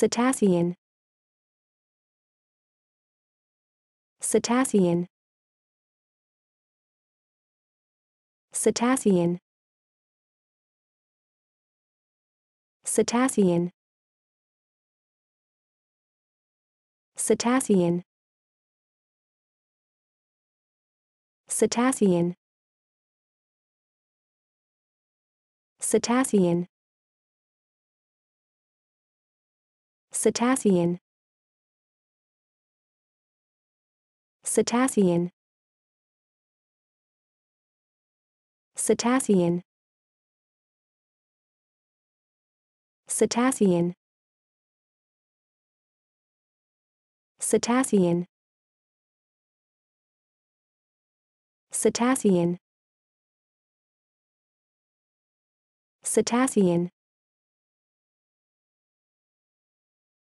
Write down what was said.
Cetacean Cetacean Cetacean Cetacean Cetacean Cetacean Cetacean Cetacean Cetacean Cetacean Cetacean Cetacean Cetacean Cetacean